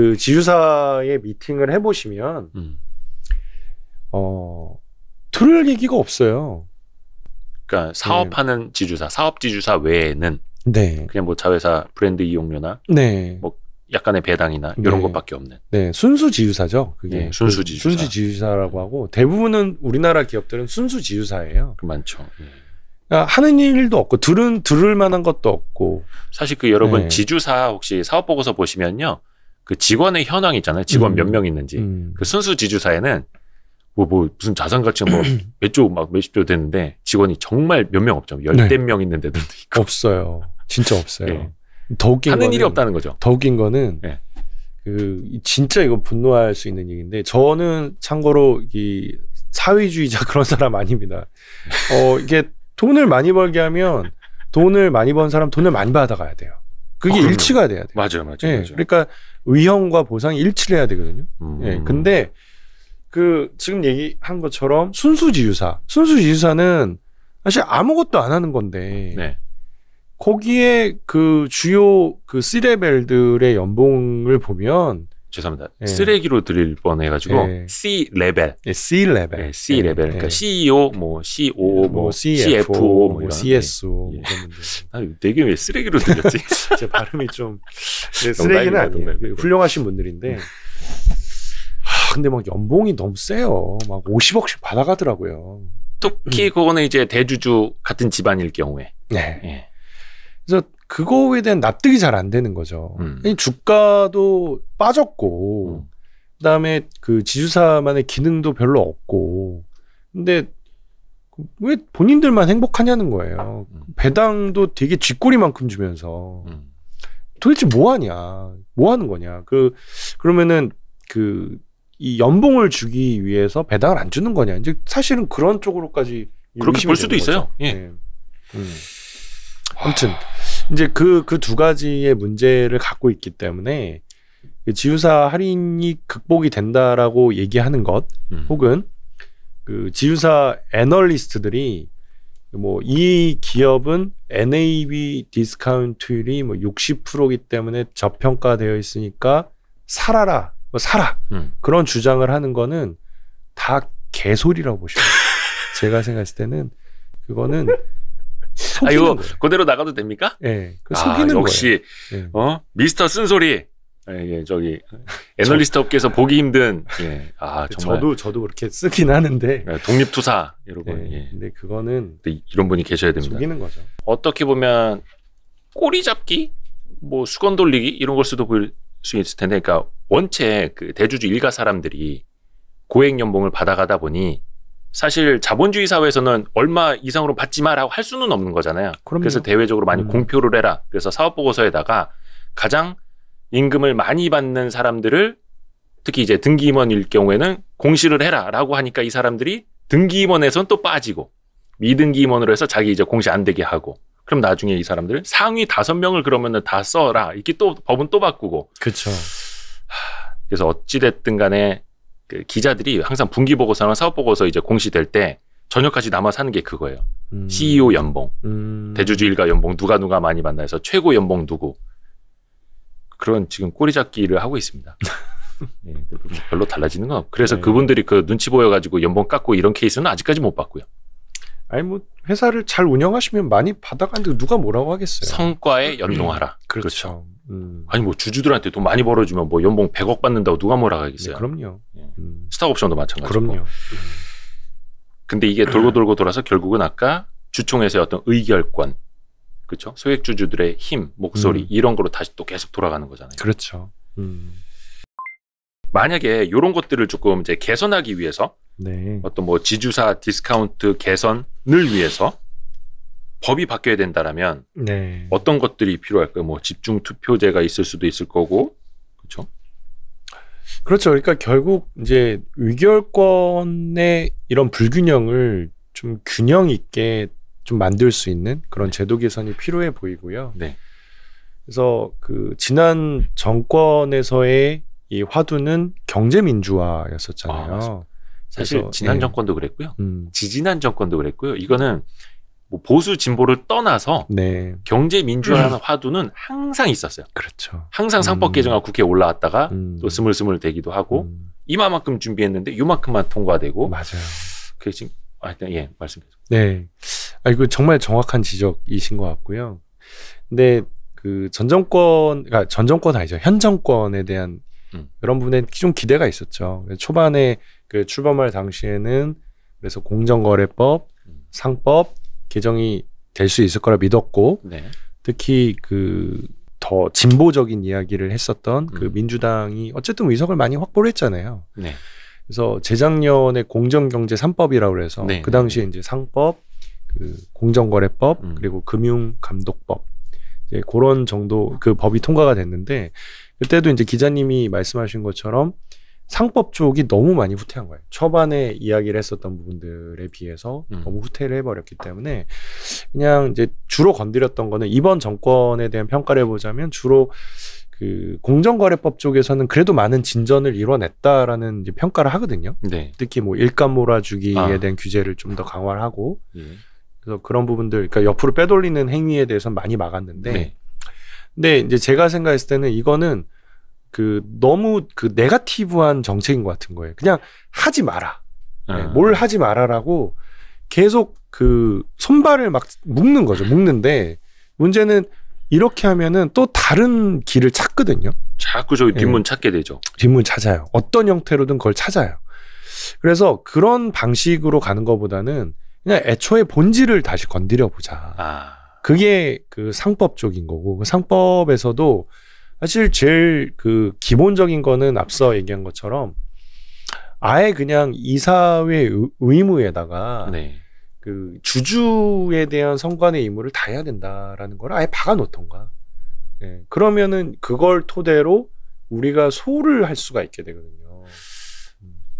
그 지주사의 미팅을 해보시면, 음. 어, 들을 얘기가 없어요. 그러니까 사업하는 네. 지주사, 사업 지주사 외에는 네. 그냥 뭐 자회사 브랜드 이용료나 네. 뭐 약간의 배당이나 이런 네. 것밖에 없는. 네, 순수 지주사죠. 그게 네, 순수 지주사. 순수 지주사라고 하고 대부분은 우리나라 기업들은 순수 지주사예요. 그 많죠. 예. 그러니까 하는 일도 없고 들은 들을 만한 것도 없고. 사실 그 여러분 네. 지주사 혹시 사업 보고서 보시면요. 그 직원의 현황 있잖아요. 직원 음. 몇명 있는지. 음. 그 순수 지주사에는 뭐, 뭐, 무슨 자산 가치 뭐, 몇 조, 막 몇십 조 되는데 직원이 정말 몇 명 없죠. 네. 열댓 네. 명 있는 데도 있고. 없어요. 진짜 없어요. 네. 더 웃긴 하는 거는, 일이 없다는 거죠. 더 웃긴 거는 네. 그 진짜 이거 분노할 수 있는 얘기인데 저는 참고로 이 사회주의자 그런 사람 아닙니다. 어 이게 돈을 많이 벌게 하면 돈을 많이 번 사람 돈을 많이 받아가야 돼요. 그게 아, 일치가 돼야 돼요. 맞아요, 맞아요, 예, 맞아요. 그러니까 위험과 보상이 일치를 해야 되거든요. 음. 예, 근데 그 지금 얘기한 것처럼 순수지유사, 순수지유사는 사실 아무것도 안 하는 건데 네. 거기에 그 주요 그 C레벨들의 연봉을 보면 죄송합니다. 예. 쓰레기로 드릴 뻔 해가지고 예. C 레벨. 예, C 레벨. 예, C 레벨. 그러니까 예. CEO, 뭐 COO, 예, 뭐, 뭐 CFO, CFO 뭐, 뭐 이런. CSO. 예. 뭐 아니, 되게 왜 쓰레기로 들렸지? 제 발음이 좀 네, 쓰레기는 아니에요. 네, 네. 훌륭하신 분들인데. 근데 막 연봉이 너무 세요. 막 50억씩 받아가더라고요. 특히 음. 그거는 이제 대주주 같은 집안일 경우에. 네. 예. 그래서 그거에 대한 납득이 잘 안 되는 거죠. 음. 주가도 빠졌고, 음. 그 다음에 그 지주사만의 기능도 별로 없고, 근데 왜 본인들만 행복하냐는 거예요. 음. 배당도 되게 쥐꼬리만큼 주면서 음. 도대체 뭐 하냐, 뭐 하는 거냐. 그 그러면은 그 이 연봉을 주기 위해서 배당을 안 주는 거냐. 이제 사실은 그런 쪽으로까지 그렇게 볼 수도 있어요. 거 예. 네. 음. 아무튼 이제 그 그 두 가지의 문제를 갖고 있기 때문에 지유사 할인이 극복이 된다라고 얘기하는 것 음. 혹은 그 지유사 애널리스트들이 뭐 이 기업은 NAV 디스카운트율이 뭐 60%이기 때문에 저평가되어 있으니까 살아라 뭐 살아 음. 그런 주장을 하는 거는 다 개소리라고 보시면 제가 생각했을 때는 그거는 속이는 아, 이거 거예요. 그대로 나가도 됩니까? 예. 그 아, 속이는 역시 거예요. 어? 미스터 쓴소리. 예, 예 저기 애널리스트 저, 업계에서 보기 힘든 예. 아, 정말. 저도 저도 그렇게 쓰긴 하는데 예, 독립투사 여러분 예, 예. 근데 그거는 근데 이런 분이 계셔야 됩니다. 속이는 거죠. 어떻게 보면 꼬리 잡기, 뭐 수건 돌리기 이런 걸 수도 보일 수 있을 텐데, 그러니까 원체 그 대주주 일가 사람들이 고액 연봉을 받아가다 보니 사실 자본주의 사회에서는 얼마 이상으로 받지 마라고 할 수는 없는 거잖아요. 그럼요. 그래서 대외적으로 많이 음. 공표를 해라. 그래서 사업 보고서에다가 가장 임금을 많이 받는 사람들을 특히 이제 등기임원일 경우에는 공시를 해라라고 하니까 이 사람들이 등기임원에선 또 빠지고 미등기임원으로 해서 자기 이제 공시 안 되게 하고 그럼 나중에 이 사람들은 상위 다섯 명을 그러면은 다 써라 이렇게 또 법은 또 바꾸고 그렇죠. 그래서 어찌 됐든 간에 그 기자들이 항상 분기 보고서나 사업 보고서 이제 공시될 때 저녁까지 남아 사는 게 그거예요. 음. CEO 연봉, 음. 대주주 일가 연봉 누가 누가 많이 만나 서 최고 연봉 누구 그런 지금 꼬리 잡기를 하고 있습니다. 네, 별로 달라지는 건 없고 그래서 네. 그분들이 그 눈치 보여가지고 연봉 깎고 이런 케이스는 아직까지 못 봤고요. 아니 뭐 회사를 잘 운영하시면 많이 받아가는데 누가 뭐라고 하겠어요. 성과에 음, 연동하라. 음, 그렇죠. 그렇죠. 음. 아니 뭐 주주들한테 돈 많이 벌어주면 뭐 연봉 100억 받는다고 누가 뭐라고 하겠어요. 네, 그럼요. 예. 음. 스타옵션도 마찬가지고. 그럼요. 음. 근데 이게 돌고 돌고 돌아서 결국은 아까 주총에서의 어떤 의결권, 그렇죠? 소액 주주들의 힘, 목소리 음. 이런 거로 다시 또 계속 돌아가는 거잖아요. 그렇죠. 만약에 이런 것들을 조금 이제 개선하기 위해서 네. 어떤 뭐 지주사 디스카운트 개선을 위해서 법이 바뀌어야 된다라면 네. 어떤 것들이 필요할까요? 뭐 집중 투표제가 있을 수도 있을 거고 그렇죠. 그렇죠. 그러니까 결국 이제 의결권의 이런 불균형을 좀 균형 있게 좀 만들 수 있는 그런 네. 제도 개선이 필요해 보이고요. 네. 그래서 그 지난 정권에서의 이 화두는 경제 민주화였었잖아요. 아, 사실 지난 네. 정권도 그랬고요. 음. 지지난 정권도 그랬고요. 이거는 뭐 보수 진보를 떠나서 네. 경제 민주화라는 음. 화두는 항상 있었어요. 그렇죠. 항상 상법 음. 개정안 국회에 올라왔다가 음. 또 스물스물 되기도 하고 음. 이마만큼 준비했는데 요만큼만 통과되고 맞아요. 그게 지금 하예 말씀 계속. 네. 아 이거 정말 정확한 지적이신 것 같고요. 근데 그전 정권 그러니까 전 정권 아니죠 현 정권에 대한 음. 여러분의 좀 기대가 있었죠. 초반에 그 출범할 당시에는 그래서 공정거래법, 상법 개정이 될 수 있을 거라 믿었고 네. 특히 그 더 진보적인 이야기를 했었던 그 음. 민주당이 어쨌든 의석을 많이 확보를 했잖아요. 네. 그래서 재작년에 공정경제 삼법이라고 그래서 네. 그 당시에 이제 상법, 그 공정거래법, 음. 그리고 금융감독법 이제 그런 정도 그 법이 통과가 됐는데 그때도 이제 기자님이 말씀하신 것처럼 상법 쪽이 너무 많이 후퇴한 거예요. 초반에 이야기를 했었던 부분들에 비해서 음. 너무 후퇴를 해버렸기 때문에 그냥 이제 주로 건드렸던 거는 이번 정권에 대한 평가를 해보자면 주로 그 공정거래법 쪽에서는 그래도 많은 진전을 이뤄냈다라는 이제 평가를 하거든요. 네. 특히 뭐 일감 몰아주기에 아. 대한 규제를 좀 더 강화를 하고 예. 그래서 그런 부분들 그러니까 옆으로 빼돌리는 행위에 대해서 는 많이 막았는데 네. 근데 이제 제가 생각했을 때는 이거는 그 너무 그 네가티브한 정책인 것 같은 거예요. 그냥 하지 마라. 네, 아. 네, 뭘 하지 마라라고 계속 그 손발을 막 묶는 거죠. 묶는데 문제는 이렇게 하면은 또 다른 길을 찾거든요. 자꾸 저기 예. 뒷문 네. 찾게 되죠. 뒷문 찾아요. 어떤 형태로든 그걸 찾아요. 그래서 그런 방식으로 가는 것보다는 그냥 애초에 본질을 다시 건드려 보자. 아. 그게 그 상법 쪽인 거고 그 상법에서도 사실 제일 그 기본적인 거는 앞서 얘기한 것처럼 아예 그냥 이사회 의무에다가 네. 그 주주에 대한 선관의 의무를 다 해야 된다라는 걸 아예 박아놓던가. 예. 그러면은 그걸 토대로 우리가 소를 할 수가 있게 되거든요.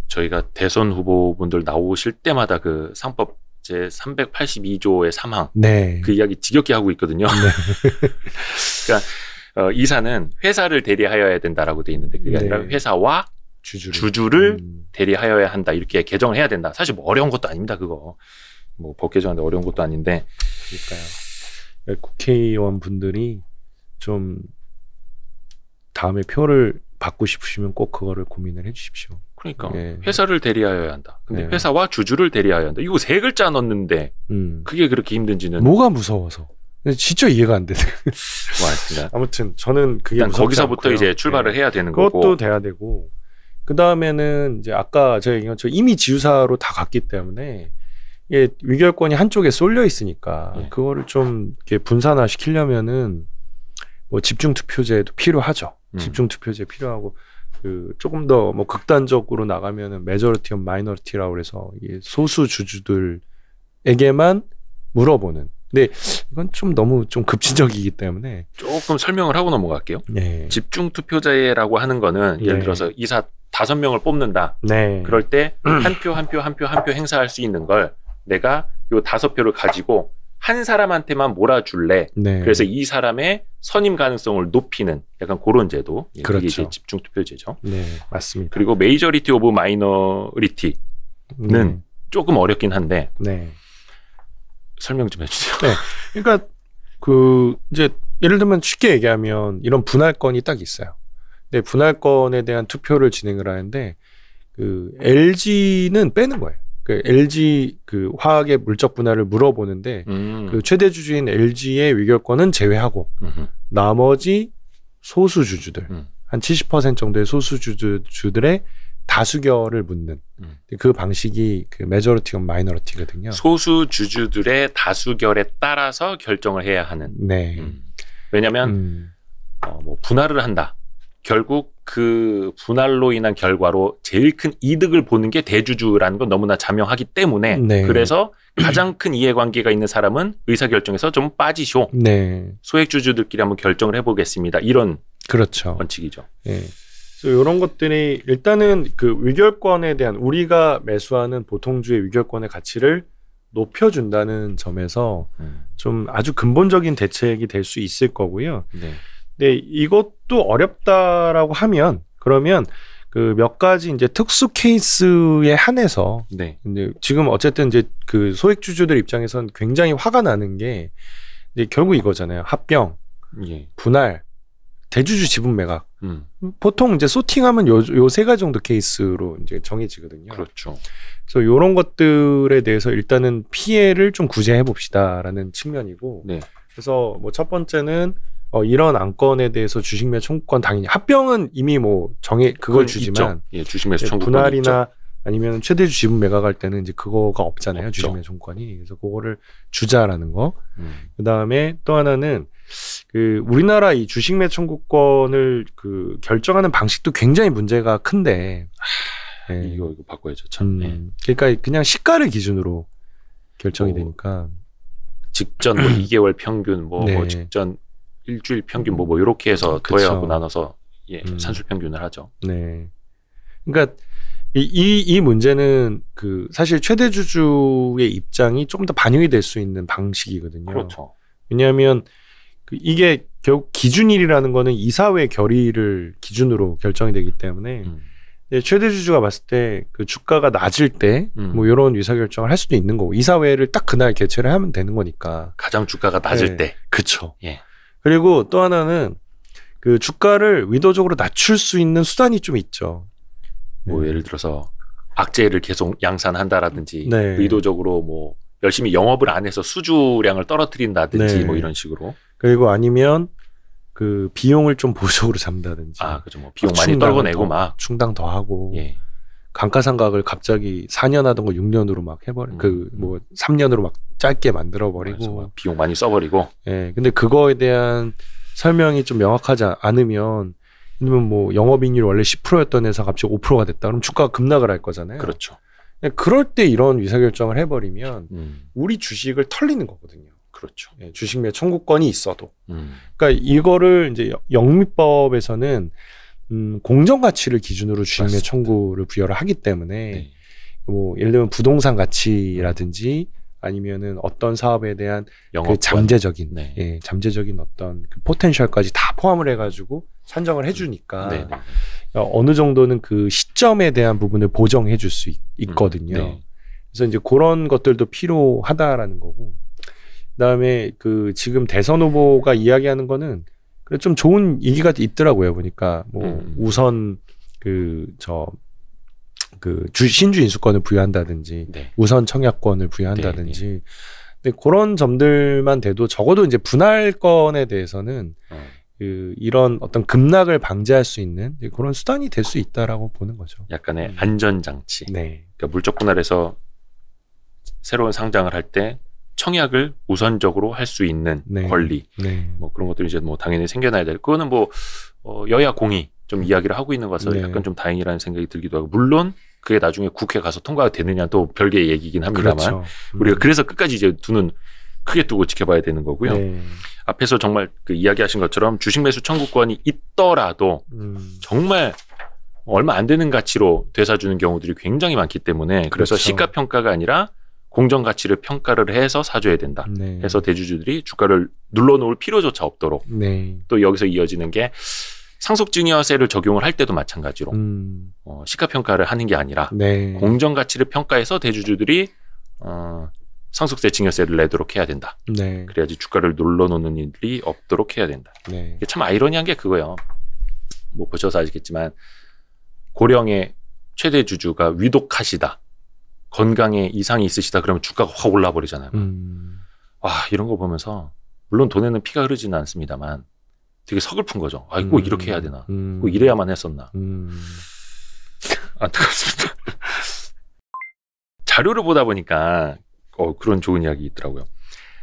저희가 대선 후보분들 나오실 때마다 그 상법 제 382조의 3항 네. 그 이야기 지겹게 하고 있거든요. 네. 그러니까 어, 이사는 회사를 대리하여야 된다라고 돼 있는데 그게 네. 아니라 회사와 주주를, 주주를 음. 대리하여야 한다 이렇게 개정을 해야 된다. 사실 뭐 어려운 것도 아닙니다 그거 뭐 법 개정하는데 어려운 것도 아닌데 그러니까요. 네, 국회의원 분들이 좀 다음에 표를 받고 싶으시면 꼭 그거를 고민을 해주십시오. 그러니까 예. 회사를 대리하여야 한다. 근데 예. 회사와 주주를 대리하여야 한다. 이거 세 글자 넣는데 음. 그게 그렇게 힘든지는 뭐가 무서워서? 진짜 이해가 안 되네. 맞습니다. 아무튼 저는 그게 일단 거기서부터 않고요. 이제 출발을 네. 해야 되는 그것도 거고. 그것도 돼야 되고. 그 다음에는 이제 아까 제가 얘기한 것 이미 지우사로 다 갔기 때문에 이게 위결권이 한쪽에 쏠려 있으니까 네. 그거를 좀 이렇게 분산화 시키려면은 뭐 집중 투표제도 필요하죠. 음. 집중 투표제 필요하고 그 조금 더 뭐 극단적으로 나가면은 메저리티 온 마이너리티라고 그래서 소수 주주들에게만 물어보는 근데 이건 좀 너무 좀 급진적이기 때문에 조금 설명을 하고 넘어갈게요. 네. 집중 투표제라고 하는 거는 예를 네. 들어서 이사 다섯 명을 뽑는다. 네. 그럴 때 한표한표 한 표 한 표 행사할 수 있는 걸 내가 요 다섯 표를 가지고 한 사람한테만 몰아줄래. 네. 그래서 이 사람의 선임 가능성을 높이는 약간 그런 제도. 그렇죠. 집중 투표제죠. 네, 맞습니다. 그리고 메이저리티 오브 마이너리티는 네. 조금 어렵긴 한데 네. 설명 좀 해주세요. 네. 그러니까 그 이제 예를 들면 쉽게 얘기하면 이런 분할권이 딱 있어요. 근데 분할권에 대한 투표를 진행을 하는데 그 LG는 빼는 거예요. 그 LG 그 화학의 물적 분할을 물어보는데 음. 그 최대 주주인 LG의 위결권은 제외하고 음흠. 나머지 소수 주주들 음. 한70% 정도의 소수 주주들의 다수결을 묻는 음. 그 방식이 그 메저리티건 마이너리티거든요. 소수 주주들의 다수결에 따라서 결정을 해야 하는. 네. 음. 왜냐하면 음. 어, 뭐 분할을 한다. 결국 그 분할로 인한 결과로 제일 큰 이득을 보는 게 대주주라는 건 너무나 자명하기 때문에 네. 그래서 가장 큰 이해관계가 있는 사람은 의사결정에서 좀 빠지쇼. 네. 소액주주들끼리 한번 결정을 해보겠습니다. 이런 그렇죠. 원칙이죠. 네. 그래서 이런 것들이 일단은 그 위결권에 대한 우리가 매수하는 보통주의 위결권의 가치를 높여준다는 점에서 음. 좀 아주 근본적인 대책이 될 수 있을 거고요. 네. 근데 이것도 어렵다라고 하면 그러면 그 몇 가지 이제 특수 케이스에 한해서 네. 이제 지금 어쨌든 이제 그 소액 주주들 입장에선 굉장히 화가 나는 게 이제 결국 이거잖아요. 합병, 예. 분할, 대주주 지분 매각. 음. 보통 이제 소팅하면 요 세 가지 정도 케이스로 이제 정해지거든요. 그렇죠. 그래서 요런 것들에 대해서 일단은 피해를 좀 구제해 봅시다라는 측면이고, 네. 그래서 뭐 첫 번째는 어, 이런 안건에 대해서 주식매 청구권 당연히 합병은 이미 뭐 정해 그걸 주지만 예, 주식매 예, 청구권 분할이나 있죠. 아니면 최대 지분 매각할 때는 이제 그거가 없잖아요 없죠. 주식매 청구권이 그래서 그거를 주자라는 거. 음. 그 다음에 또 하나는 그 우리나라 이 주식 매청구권을 그 결정하는 방식도 굉장히 문제가 큰데 아, 네. 이거 이거 바꿔야죠. 참. 네. 그러니까 그냥 시가를 기준으로 결정이 뭐, 되니까 직전 뭐 2개월 평균 뭐, 뭐 네. 뭐 직전 일주일 평균 뭐뭐 뭐 이렇게 음. 뭐 해서 그쵸. 더해하고 나눠서 예, 음. 산술 평균을 하죠. 네. 그러니까 이, 이, 이, 문제는 그 사실 최대 주주의 입장이 조금 더 반영이 될 수 있는 방식이거든요. 그렇죠. 왜냐하면 그 이게 결국 기준일이라는 거는 이사회 결의를 기준으로 결정이 되기 때문에 음. 최대 주주가 봤을 때그 주가가 낮을 때뭐 음. 이런 뭐 의사 결정을 할 수도 있는 거고 이사회를 딱 그날 개최를 하면 되는 거니까 가장 주가가 낮을 네. 때 그쵸 예. 그리고 또 하나는 그 주가를 의도적으로 낮출 수 있는 수단이 좀 있죠 뭐 네. 예를 들어서 악재를 계속 양산한다라든지 네. 의도적으로 뭐 열심히 영업을 안 해서 수주량을 떨어뜨린다든지 네. 뭐 이런 식으로 그리고 아니면 그 비용을 좀 보조로 잡는다든지. 아, 그죠. 뭐 비용 많이 떨궈내고 막 충당 더 하고. 예. 감가상각을 갑자기 4년 하던 거 6년으로 막 해버리, 그 음. 그뭐 음. 3년으로 막 짧게 만들어 버리고 비용 많이 써버리고. 예. 근데 그거에 대한 설명이 좀 명확하지 않으면 뭐 그러면 뭐 영업이익률 원래 10%였던 회사 갑자기 5%가 됐다. 그럼 주가가 급락을 할 거잖아요. 그렇죠. 그럴 때 이런 의사결정을 해버리면 음. 우리 주식을 털리는 거거든요. 그렇죠. 예, 주식매 청구권이 있어도. 음. 그러니까 이거를 이제 영미법에서는 음, 공정 가치를 기준으로 주식매 맞 청구를 부여를 하기 때문에 네. 뭐 예를 들면 부동산 가치라든지 아니면은 어떤 사업에 대한 그 잠재적인 네. 예, 잠재적인 어떤 그 포텐셜까지 다 포함을 해가지고 산정을 해주니까 네. 네. 어, 어느 정도는 그 시점에 대한 부분을 보정해줄 수 있, 거든요 음, 네. 네. 그래서 이제 그런 것들도 필요하다라는 거고 그다음에 그 지금 대선 후보가 이야기하는 거는 그래 좀 좋은 얘기가 있더라고요. 보니까 뭐 음. 우선 그저 그, 그 신주 인수권을 부여한다든지 네. 우선 청약권을 부여한다든지 네, 네. 근데 그런 점들만 돼도 적어도 이제 분할권에 대해서는 어. 그 이런 어떤 급락을 방지할 수 있는 네, 그런 수단이 될 수 있다라고 보는 거죠. 약간의 음. 안전 장치. 네. 그러니까 물적 분할에서 새로운 상장을 할때 청약을 우선적으로 할 수 있는 네. 권리 네. 뭐 그런 것들이 이제 뭐 당연히 생겨나야 될 그거는 뭐 어, 여야 공이 좀 이야기를 하고 있는 것같서 네. 약간 좀 다행이라는 생각이 들기도 하고 물론 그게 나중에 국회 가서 통과가 되느냐 또 별개의 얘기긴 합니다만 그렇죠. 음. 우리가 그래서 끝까지 이제 두는 크게 두고 지켜봐야 되는 거고요. 네. 앞에서 정말 그 이야기하신 것처럼 주식 매수 청구권이 있더라도 음. 정말 얼마 안 되는 가치로 되사주는 경우들이 굉장히 많기 때문에 그래서 그렇죠. 시가 평가가 아니라 공정 가치를 평가를 해서 사줘야 된다. 네. 해서 대주주들이 주가를 눌러놓을 필요조차 없도록 네. 또 여기서 이어지는 게 상속증여세를 적용을 할 때도 마찬가지로 음. 어, 시가평가를 하는 게 아니라 네. 공정 가치를 평가해서 대주주들이 어, 상속세 증여세를 내도록 해야 된다. 네. 그래야지 주가를 눌러놓는 일이 없도록 해야 된다. 네. 이참 아이러니한 게 그거예요. 뭐 보셔서 아시겠지만 고령의 최대 주주가 위독하시다. 건강에 이상이 있으시다 그러면 주가가 확 올라 버리잖아요. 음. 와 아, 이런 거 보면서 물론 돈에는 피가 흐르지는 않습니다만 되게 서글픈 거죠. 아이고 음. 이렇게 해야 되나? 음. 꼭 이래야만 했었나? 음. 안타깝습니다. 자료를 보다 보니까 어, 그런 좋은 이야기 있더라고요.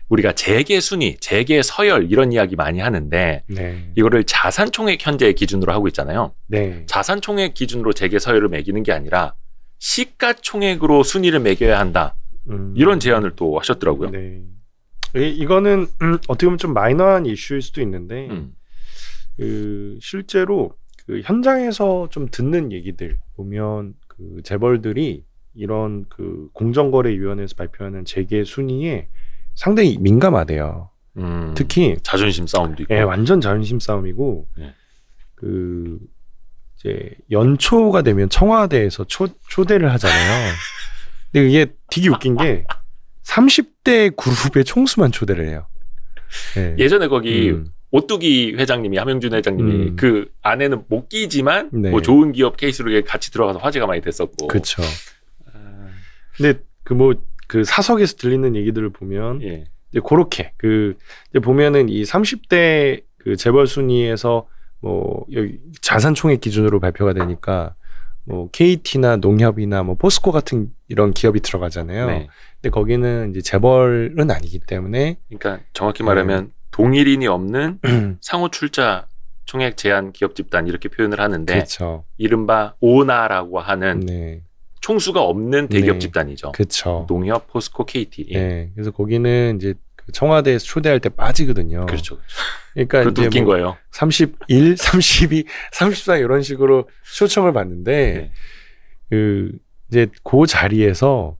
우리가 재계 순위, 재계 서열 이런 이야기 많이 하는데 네. 이거를 자산총액 현재 의 기준으로 하고 있잖아요. 네. 자산총액 기준으로 재계 서열을 매기는 게 아니라 시가총액으로 순위를 매겨야 한다. 음. 이런 제안을 또 하셨더라고요. 네. 예, 이거는 음, 어떻게 보면 좀 마이너한 이슈일 수도 있는데 음. 그 실제로 그 현장에서 좀 듣는 얘기들 보면 그 재벌들이 이런 그 공정거래위원회에서 발표하는 재계 순위에 상당히 민감하대요. 음. 특히 자존심 싸움도 있고, 예, 완전 자존심 싸움이고 네. 그 이제 연초가 되면 청와대에서 초, 초대를 하잖아요. 근데 이게 되게 웃긴 게 30대 그룹의 총수만 초대를 해요. 네. 예전에 거기 음. 오뚜기 회장님이 함영준 회장님이 음. 그 안에는 못 끼지만 네. 뭐 좋은 기업 케이스로 같이 들어가서 화제가 많이 됐었고. 그렇죠. 근데 그 뭐그 뭐그 사석에서 들리는 얘기들을 보면 예. 이제 그렇게 그 이제 보면은 이 30대 그 재벌 순위에서 뭐 여기 자산총액 기준으로 발표가 되니까 뭐 KT나 농협이나 뭐 포스코 같은 이런 기업이 들어가잖아요. 네. 근데 거기는 이제 재벌은 아니기 때문에 그러니까 정확히 말하면 음. 동일인이 없는 상호 출자 총액 제한 기업 집단 이렇게 표현을 하는데 그쵸. 그렇죠. 이른바 오나라고 하는 네. 총수가 없는 대기업 네. 집단이죠. 그렇죠. 농협, 포스코, KT. 예. 네. 그래서 거기는 이제 청와대에서 초대할 때 빠지거든요. 그렇죠. 그렇죠. 그러니까 이제 웃긴 뭐 거예요. 31, 32, 34 이런 식으로 초청을 받는데 네. 그 이제 그 자리에서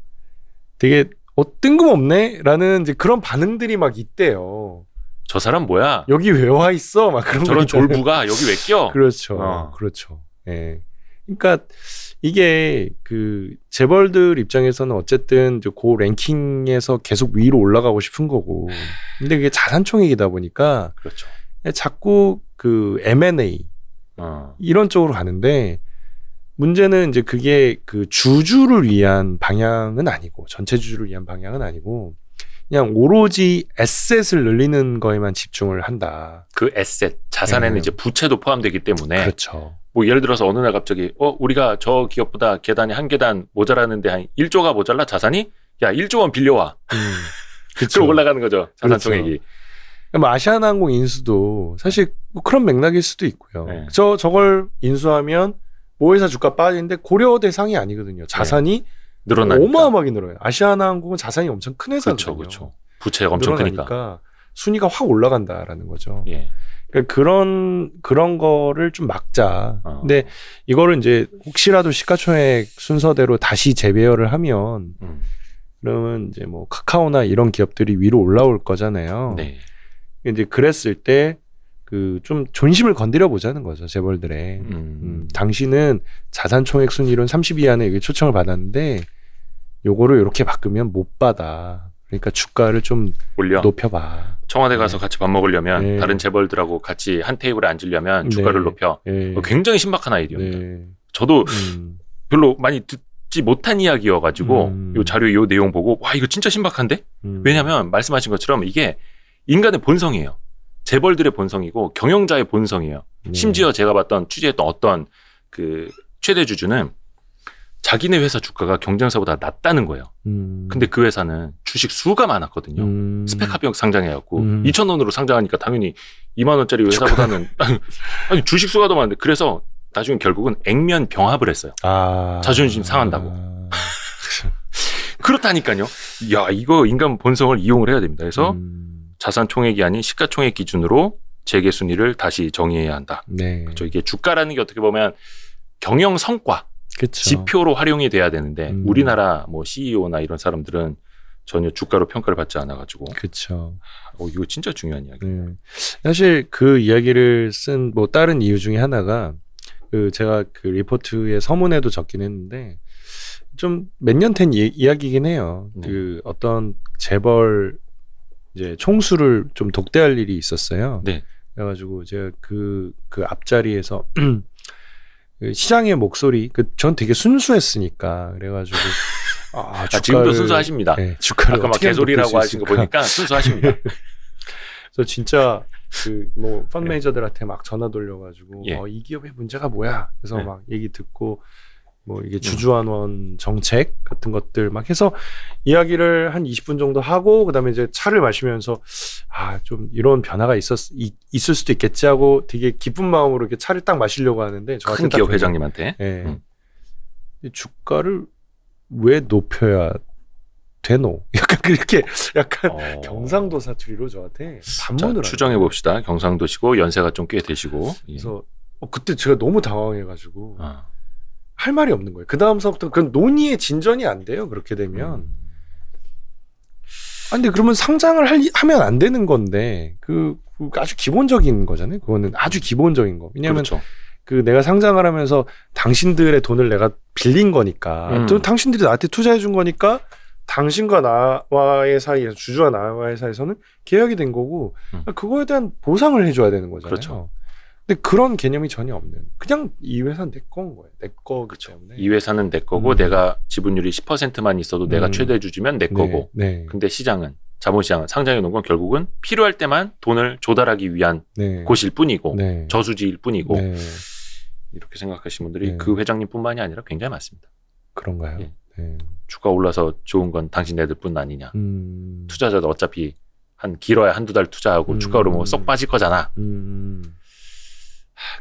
되게 어 뜬금없네라는 이제 그런 반응들이 막 있대요. 저 사람 뭐야? 여기 왜 와 있어? 막 그런 저런 졸부가 여기 왜 껴? 그렇죠. 어. 그렇죠. 예. 그러니까 이게 그 재벌들 입장에서는 어쨌든 고그 랭킹에서 계속 위로 올라가고 싶은 거고. 근데 그게 자산총액이다 보니까 그렇죠. 예, 자꾸 그 M&A 어. 이런 쪽으로 가는데 문제는 이제 그게 그 주주를 위한 방향은 아니고 전체 주주를 위한 방향은 아니고 그냥 오로지 에셋을 늘리는 거에만 집중을 한다. 그 에셋 자산에는 네. 이제 부채도 포함되기 때문에 그렇죠. 뭐 예를 들어서 어느 날 갑자기 어 우리가 저 기업보다 계단이 한 계단 모자라는데 한 1조가 모자라 자산이 야 1조 원 빌려와. 음, 그렇죠. 올라가는 거죠 자산 그렇죠. 총액뭐 아시아나항공 인수도 사실 네. 뭐 그런 맥락일 수도 있고요. 네. 저 저걸 인수하면 모회사 뭐 주가 빠지는데 고려 대상이 아니거든요. 네. 자산이 네. 늘어나 어마어마하게 늘어요. 아시아나항공은 자산이 엄청 큰 회사거든요. 그렇죠, 그렇죠. 부채가 엄청 크니까 순위가 확 올라간다라는 거죠. 예. 그러니까 그런 그런 거를 좀 막자. 어. 근데 이거를 이제 혹시라도 시가총액 순서대로 다시 재배열을 하면 음. 그러면 이제 뭐 카카오나 이런 기업들이 위로 올라올 거잖아요. 네. 이제 그랬을 때 그 좀 존심을 건드려 보자는 거죠 재벌들의. 음. 음. 당신은 자산 총액 순위론 30위 안에 이게 초청을 받았는데 요거를 이렇게 바꾸면 못 받아. 그러니까 주가를 좀 올려 높여봐. 청와대 가서 네. 같이 밥 먹으려면 네. 다른 재벌들하고 같이 한 테이블에 앉으려면 네. 주가를 네. 높여. 어, 굉장히 신박한 아이디어입니다. 네. 저도 음. 별로 많이 듣지 못한 이야기여가지고 음. 요 자료 요 내용 보고 와 이거 진짜 신박한데? 음. 왜냐하면 말씀하신 것처럼 이게 인간의 본성이에요. 재벌들의 본성이고 경영자의 본성이에요. 네. 심지어 제가 봤던 취재했던 어떤 그 최대 주주는 자기네 회사 주가가 경쟁사보다 낮다는 거예요. 음. 근데 그 회사는 주식 수가 많았거든요. 음. 스펙 합병 상장해갖고 음. 2천 원으로 상장하니까 당연히 2만 원짜리 회사보다는 아니 주식 수가 더 많은데 그래서 나중에 결국은 액면 병합을 했어요. 아. 자존심 상한다고. 그렇다니까요. 야 이거 인간 본성을 이용을 해야 됩니다. 그래서 음. 자산 총액이 아닌 시가총액 기준으로 재계 순위를 다시 정의해야 한다. 네. 그렇죠. 이게 주가라는 게 어떻게 보면 경영 성과 그쵸. 지표로 활용이 돼야 되는데 음. 우리나라 뭐 CEO나 이런 사람들은 전혀 주가로 평가를 받지 않아가지고. 그렇죠. 어, 이거 진짜 중요한 이야기. 예 네. 음. 사실 그 이야기를 쓴 뭐 다른 이유 중에 하나가 그 제가 그 리포트의 서문에도 적긴 했는데 좀 몇 년 된 이야기긴 이 해요. 네. 그 어떤 재벌 이제 총수를 좀 독대할 일이 있었어요. 네. 그래가지고 제가 그그 그 앞자리에서 그 시장의 목소리 그 전 되게 순수했으니까 그래가지고 아, 주가를, 아, 지금도 순수하십니다. 네, 주가를 아까 막 개소리라고 하신 거 보니까 순수하십니다. 그래서 진짜 그뭐 펀매니저들한테 막 전화 돌려가지고 예. 어, 이 기업의 문제가 뭐야? 그래서 네. 막 얘기 듣고 뭐 이게 네. 주주환원 정책 같은 것들 막 해서 이야기를 한 20분 정도 하고 그다음에 이제 차를 마시면서 아 좀 이런 변화가 있었 이, 있을 수도 있겠지 하고 되게 기쁜 마음으로 이렇게 차를 딱 마시려고 하는데 저한테 큰 기업 회장님한테 네. 음. 주가를 왜 높여야 되노? 약간 그렇게 약간 어. 경상도 사투리로 저한테 반문을 자, 추정해 봅시다. 경상도시고 연세가 좀 꽤 되시고 그래서 예. 어, 그때 제가 너무 당황해가지고. 아. 할 말이 없는 거예요. 그 다음서부터 그건 논의의 진전이 안 돼요. 그렇게 되면. 음. 아 근데 그러면 상장을 할, 하면 안 되는 건데 그, 그, 아주 기본적인 거잖아요. 그거는 아주 기본적인 거. 왜냐면 그렇죠. 그 내가 상장을 하면서 당신들의 돈을 내가 빌린 거니까 음. 또 당신들이 나한테 투자해 준 거니까 당신과 나와의 사이에서 주주와 나와의 사이에서는 계약이 된 거고 음. 그거에 대한 보상을 해줘야 되는 거잖아요. 그렇죠. 근데 그런 개념이 전혀 없는. 그냥 이 회사는 내 거인 거예요. 내거 그쵸. 그렇죠. 때이 회사는 내 거고 음. 내가 지분율이 10%만 있어도 음. 내가 최대 주주면 내 네. 거고. 네. 근데 시장은 자본시장은 상장해 놓은 건 결국은 필요할 때만 돈을 조달하기 위한 네. 곳일 뿐이고 네. 저수지일 뿐이고 네. 이렇게 생각하시는 분들이 그 회장님뿐만이 아니라 굉장히 많습니다. 그런가요? 예. 주가 올라서 좋은 건 당신네들뿐 아니냐. 음. 투자자도 어차피 한 길어야 한두 달 투자하고 음. 주가 오르면 썩 빠질 거잖아. 음.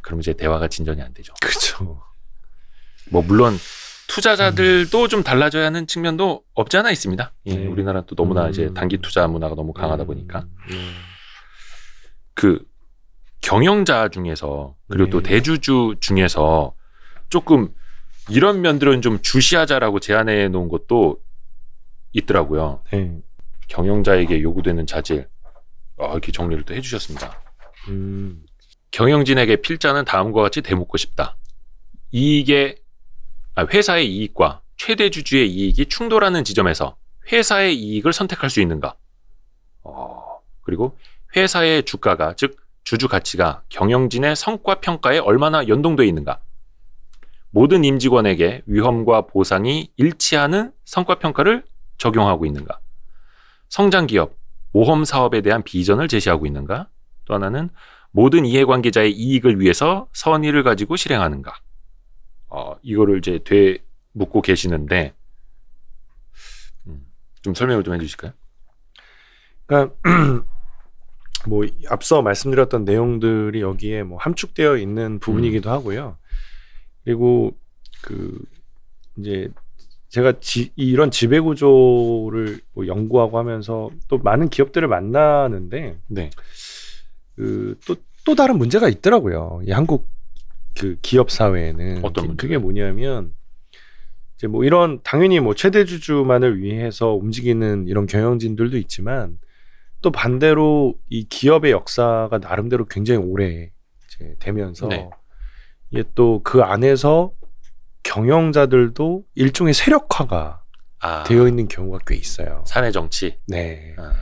그럼 이제 대화가 진전이 안 되죠. 그렇죠. 뭐 물론 투자자들도 음. 좀 달라져야 하는 측면도 없지 않아 있습니다. 예, 네. 우리나라 또 너무나 음. 이제 단기 투자 문화가 너무 강하다 음. 보니까 음. 그 경영자 중에서 그리고 네. 또 대주주 중에서 조금 이런 면들은 좀 주시하자라고 제안해 놓은 것도 있더라고요. 네. 경영자에게 요구되는 자질 어, 이렇게 정리를 또 해주셨습니다. 음. 경영진에게 필자는 다음과 같이 대묻고 싶다. 이익의 아, 회사의 이익과 최대 주주의 이익이 충돌하는 지점에서 회사의 이익을 선택할 수 있는가? 어, 그리고 회사의 주가가 즉 주주 가치가 경영진의 성과 평가에 얼마나 연동돼 있는가? 모든 임직원에게 위험과 보상이 일치하는 성과 평가를 적용하고 있는가? 성장 기업, 모험 사업에 대한 비전을 제시하고 있는가? 또 하나는 모든 이해관계자의 이익을 위해서 선의를 가지고 실행하는가. 어, 이거를 이제 되 묻고 계시는데 음, 좀 설명을 좀 해주실까요? 그러니까 뭐 앞서 말씀드렸던 내용들이 여기에 뭐 함축되어 있는 부분이기도 음. 하고요. 그리고 그 이제 제가 지, 이런 지배 구조를 뭐 연구하고 하면서 또 많은 기업들을 만나는데 네. 그또또 또 다른 문제가 있더라고요. 이 한국 그 기업 사회에는 어떤 문제? 그게 뭐냐면 이제 뭐 이런 당연히 뭐 최대 주주만을 위해서 움직이는 이런 경영진들도 있지만 또 반대로 이 기업의 역사가 나름대로 굉장히 오래 이제 되면서 네. 이게 또 그 안에서 경영자들도 일종의 세력화가 아, 되어 있는 경우가 꽤 있어요. 사내 정치. 네. 아.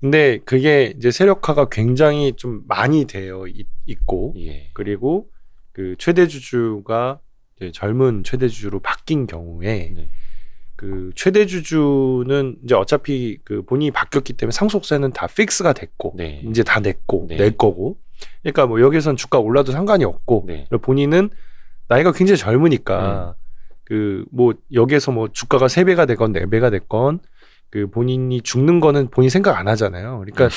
근데 그게 이제 세력화가 굉장히 좀 많이 되어 있고 예. 그리고 그 최대 주주가 이제 젊은 최대 주주로 바뀐 경우에 네. 그 최대 주주는 이제 어차피 그 본인이 바뀌었기 때문에 상속세는 다 픽스가 됐고 네. 이제 다 냈고 네. 낼 거고 그러니까 뭐 여기선 주가 올라도 상관이 없고 네. 본인은 나이가 굉장히 젊으니까 음. 그뭐 여기에서 뭐 주가가 세배가 되건 네배가 됐건 그 본인이 죽는 거는 본인 생각 안 하잖아요. 그러니까 음.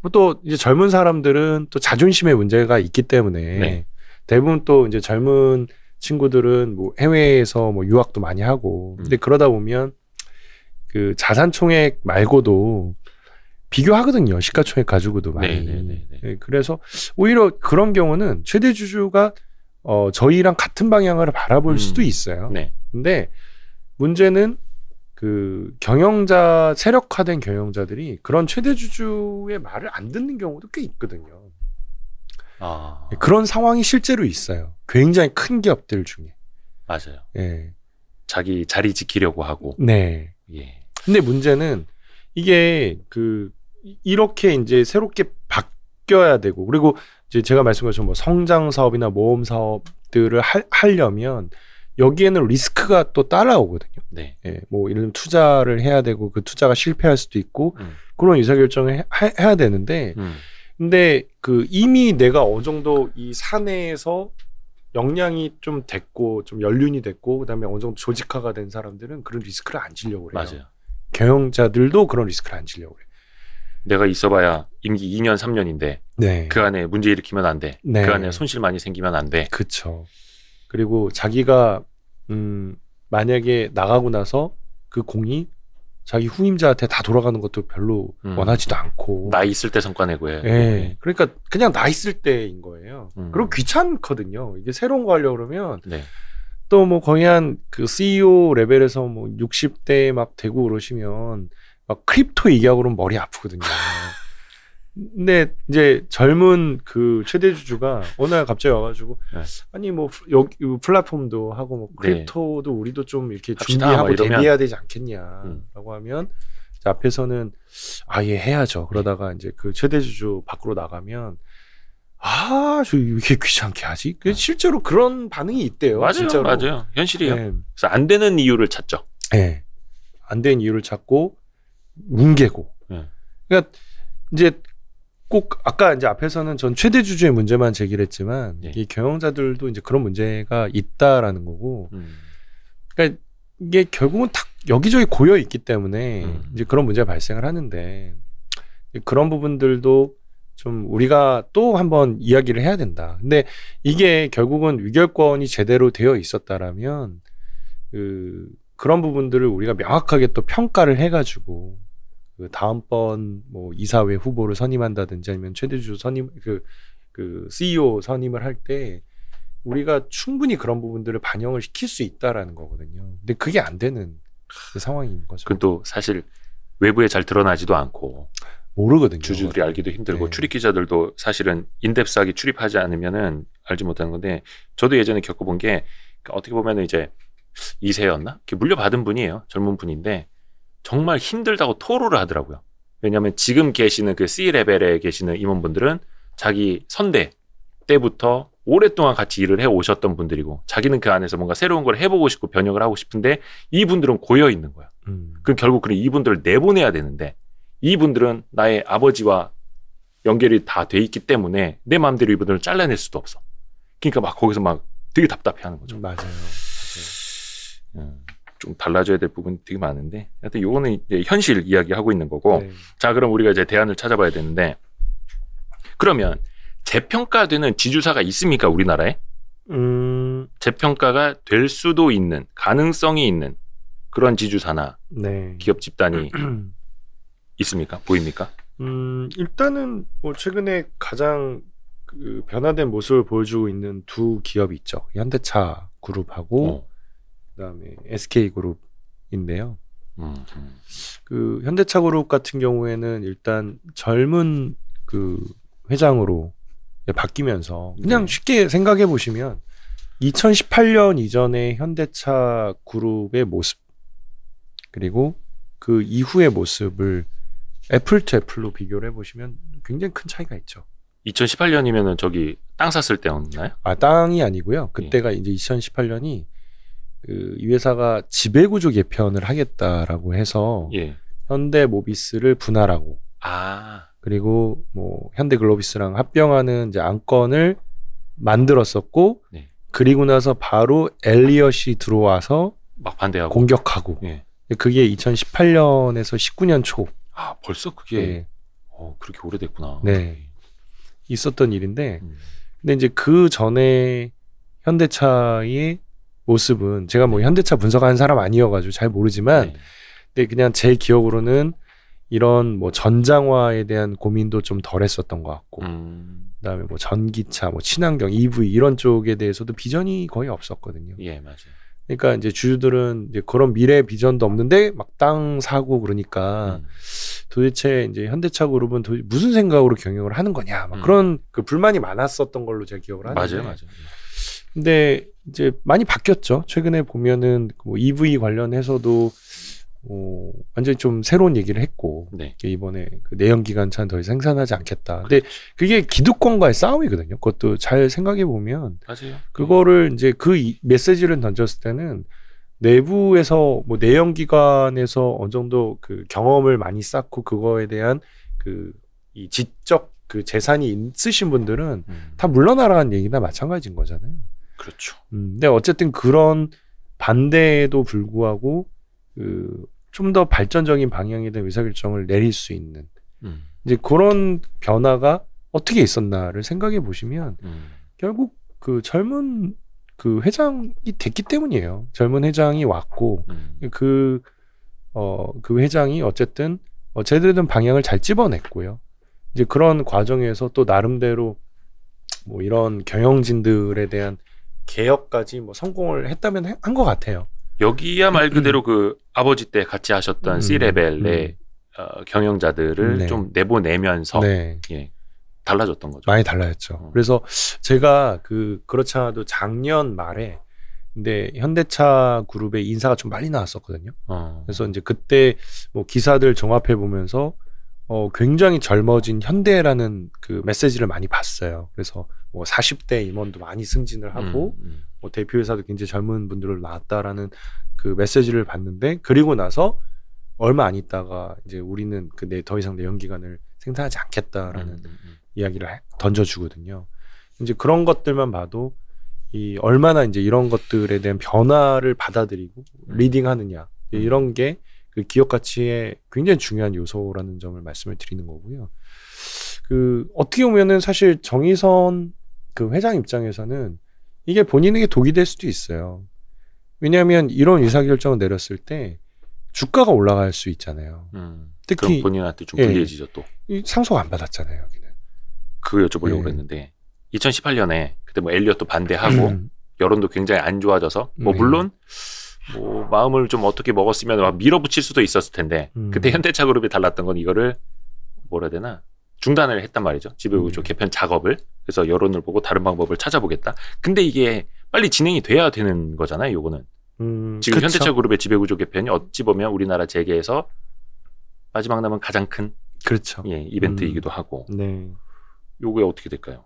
뭐 또 이제 젊은 사람들은 또 자존심의 문제가 있기 때문에 네. 대부분 또 이제 젊은 친구들은 뭐 해외에서 뭐 유학도 많이 하고 음. 근데 그러다 보면 그 자산 총액 말고도 비교하거든요. 시가총액 가지고도 많이. 네네네. 네, 네, 네. 그래서 오히려 그런 경우는 최대 주주가 어 저희랑 같은 방향을 바라볼 음. 수도 있어요. 네. 근데 문제는 그 경영자 세력화된 경영자들이 그런 최대 주주의 말을 안 듣는 경우도 꽤 있거든요. 아. 예, 그런 상황이 실제로 있어요. 굉장히 큰 기업들 중에. 맞아요. 예. 자기 자리 지키려고 하고. 네. 예. 근데 문제는 이게 그 이렇게 이제 새롭게 바뀌어야 되고 그리고 이제 제가 말씀하신 뭐 성장 사업이나 모험 사업들을 하, 하려면 여기에는 리스크가 또 따라오거든요. 네. 예, 뭐 예를 들면 투자를 해야 되고 그 투자가 실패할 수도 있고 음. 그런 의사결정을 해, 야 되는데 음. 근데 그 이미 내가 어느 정도 이 사내에서 역량이 좀 됐고 좀 연륜이 됐고 그다음에 어느 정도 조직화가 된 사람들은 그런 리스크를 안 지려고 그래요. 맞아요. 경영자들도 그런 리스크를 안 지려고 그래요. 내가 있어봐야 임기 2년 3년인데 네. 그 안에 문제 일으키면 안 돼. 네. 그 안에 손실 많이 생기면 안 돼. 그렇 그리고 자기가 음 만약에 나가고 나서 그 공이 자기 후임자한테 다 돌아가는 것도 별로 음. 원하지도 않고 나 있을 때 성과 내고 해. 예. 네. 그러니까 그냥 나 있을 때인 거예요. 음. 그럼 귀찮거든요. 이게 새로운 거 하려고 그러면 네. 또 뭐 거의 한그 CEO 레벨에서 뭐 60대 막 되고 그러시면 막 크립토 얘기하고 그러면 머리 아프거든요. 근데 이제 젊은 그 최대 주주가 어느 날 갑자기 와가지고 네. 아니 뭐 여기 플랫폼도 하고 뭐 네. 크립토도 네. 우리도 좀 이렇게 준비하고 뭐 대비해야 되지 않겠냐라고 음. 하면 앞에서는 아예 해야죠. 네. 그러다가 이제 그 최대 주주 밖으로 나가면 아, 저 이게 귀찮게 하지? 그 네. 실제로 그런 반응이 있대요. 맞아요, 진짜로. 맞아요. 현실이에요. 네. 그래서 안 되는 이유를 찾죠. 네, 안 되는 이유를 찾고 뭉개고. 네. 그러니까 이제 꼭 아까 이제 앞에서는 전 최대 주주의 문제만 제기를 했지만 예. 이 경영자들도 이제 그런 문제가 있다라는 거고 음. 그러니까 이게 결국은 탁 여기저기 고여 있기 때문에 음. 이제 그런 문제가 발생을 하는데 그런 부분들도 좀 우리가 또 한번 이야기를 해야 된다. 근데 이게 결국은 위결권이 제대로 되어 있었다라면 그 그런 부분들을 우리가 명확하게 또 평가를 해가지고 그 다음번 뭐 이사회 후보를 선임한다든지 아니면 최대주 선임 그그 그, 그 CEO 선임을 할 때 우리가 충분히 그런 부분들을 반영을 시킬 수 있다라는 거거든요. 근데 그게 안 되는 그 상황인 거죠. 그 또 사실 외부에 잘 드러나지도 않고 모르거든요. 주주들이 알기도 힘들고 네. 출입 기자들도 사실은 인덱스하게 출입하지 않으면은 알지 못하는 건데 저도 예전에 겪어본 게 어떻게 보면 이제 이세였나 물려받은 분이에요. 젊은 분인데 정말 힘들다고 토로를 하더라고요. 왜냐하면 지금 계시는 그 C 레벨에 계시는 임원분들은 자기 선대 때부터 오랫동안 같이 일을 해 오셨던 분들이고 자기는 그 안에서 뭔가 새로운 걸 해보고 싶고 변혁을 하고 싶은데 이분들은 고여 있는 거야. 음. 그럼 결국 그 이분들을 내보내야 되는데 이분들은 나의 아버지와 연결이 다 돼 있기 때문에 내 마음대로 이분들을 잘라낼 수도 없어. 그러니까 막 거기서 막 되게 답답해하는 거죠. 맞아요. 맞아요. 음. 좀 달라져야 될 부분이 되게 많은데 하여튼 요거는 이제 현실 이야기하고 있는 거고 네. 자 그럼 우리가 이제 대안을 찾아봐야 되는데 그러면 재평가되는 지주사가 있습니까 우리나라에 음... 재평가가 될 수도 있는 가능성이 있는 그런 지주사나 네. 기업 집단이 있습니까 보입니까 음 일단은 뭐 최근에 가장 그 변화된 모습을 보여주고 있는 두 기업이 있죠 현대차 그룹하고 어. 그다음에 SK 그룹인데요. 음, 음. 그 현대차 그룹 같은 경우에는 일단 젊은 그 회장으로 바뀌면서 그냥 네. 쉽게 생각해 보시면 2018년 이전의 현대차 그룹의 모습 그리고 그 이후의 모습을 애플 투 애플로 비교를 해보시면 굉장히 큰 차이가 있죠. 2018년이면은 저기 땅 샀을 때였나요? 아 땅이 아니고요. 그때가 예. 이제 2018년이 그이 회사가 지배구조 개편을 하겠다라고 해서 예. 현대 모비스를 분할하고 아. 그리고 뭐 현대 글로비스랑 합병하는 이제 안건을 만들었었고 네. 그리고 나서 바로 엘리엇이 들어와서 막 반대하고 공격하고 예. 그게 2018년에서 19년 초. 아 벌써 그게 네. 어, 그렇게 오래됐구나. 네. 있었던 일인데 음. 근데 이제 그 전에 현대차의 모습은 제가 뭐 네. 현대차 분석하는 사람 아니어가지고 잘 모르지만 네. 근데 그냥 제 기억으로는 이런 뭐 전장화에 대한 고민도 좀 덜했었던 것 같고 음. 그다음에 뭐 전기차, 뭐 친환경, EV 이런 쪽에 대해서도 비전이 거의 없었거든요. 예, 맞아요. 그러니까 이제 주주들은 이제 그런 미래 비전도 없는데 막 땅 사고 그러니까 음. 도대체 이제 현대차 그룹은 도대체 무슨 생각으로 경영을 하는 거냐 막 음. 그런 그 불만이 많았었던 걸로 제가 기억을 하는데 맞아요, 맞아요. 근데 이제 많이 바뀌었죠. 최근에 보면은 그 뭐 EV 관련해서도 어, 완전히 좀 새로운 얘기를 했고 네. 이번에 그 내연기관차는 더 이상 생산하지 않겠다. 근데 그렇죠. 그게 기득권과의 싸움이거든요. 그것도 잘 생각해 보면 그거를 네. 이제 그 이, 메시지를 던졌을 때는 내부에서 뭐 내연기관에서 어느 정도 그 경험을 많이 쌓고 그거에 대한 그이 지적 그 재산이 있으신 분들은 음. 다 물러나라는 얘기나 마찬가지인 거잖아요. 그렇죠. 음, 근데 어쨌든 그런 반대에도 불구하고 그좀 더 발전적인 방향에 대한 의사결정을 내릴 수 있는 음. 이제 그런 변화가 어떻게 있었나를 생각해 보시면 음. 결국 그 젊은 그 회장이 됐기 때문이에요. 젊은 회장이 왔고 그어그 음. 어, 그 회장이 어쨌든 어, 제대로 된 방향을 잘 집어냈고요. 이제 그런 과정에서 또 나름대로 뭐 이런 경영진들에 대한 개혁까지 뭐 성공을 했다면 한 것 같아요. 여기야 말 음, 음. 그대로 그 아버지 때 같이 하셨던 씨레벨의 음, 어, 경영자들을 네. 좀 내보내면서 네. 예, 달라졌던 거죠. 많이 달라졌죠. 음. 그래서 제가 그 그렇지 않아도 작년 말에 근데 현대차 그룹의 인사가 좀 많이 나왔었거든요. 어. 그래서 이제 그때 뭐 기사들 종합해 보면서 어, 굉장히 젊어진 현대라는 그 메시지를 많이 봤어요. 그래서 뭐 40대 임원도 많이 승진을 하고 음, 음. 뭐대표회사도 굉장히 젊은 분들을 낳았다라는 그 메시지를 봤는데 그리고 나서 얼마 안 있다가 이제 우리는 그 내더 이상 내연 기관을 생산하지 않겠다라는 음, 음, 음. 이야기를 던져주거든요. 이제 그런 것들만 봐도 이 얼마나 이제 이런 것들에 대한 변화를 받아들이고 음. 리딩하느냐 이런 게그 기업 가치에 굉장히 중요한 요소라는 점을 말씀을 드리는 거고요. 그 어떻게 보면은 사실 정의선 그 회장 입장에서는 이게 본인에게 독이 될 수도 있어요. 왜냐하면 이런 의사결정을 내렸을 때 주가가 올라갈 수 있잖아요. 음, 특히 본인한테 좀 예. 불리해지죠 예, 또. 상속 안 받았잖아요 여기는. 그거 여쭤보려고 예. 그랬는데 2018년에 그때 뭐 엘리엇도 반대하고 음. 여론도 굉장히 안 좋아져서 뭐 네. 물론 네. 뭐 마음을 좀 어떻게 먹었으면 막 밀어붙일 수도 있었을 텐데 음. 그때 현대차 그룹이 달랐던 건 이거를 뭐라 해야 되나 중단을 했단 말이죠 지배구조 음. 개편 작업을 그래서 여론을 보고 다른 방법을 찾아보겠다 근데 이게 빨리 진행이 돼야 되는 거잖아요 요거는 음, 지금 그쵸. 현대차 그룹의 지배구조 개편이 어찌 보면 우리나라 재계에서 마지막 남은 가장 큰 그렇죠. 예, 이벤트이기도 음. 하고 네. 요게 어떻게 될까요?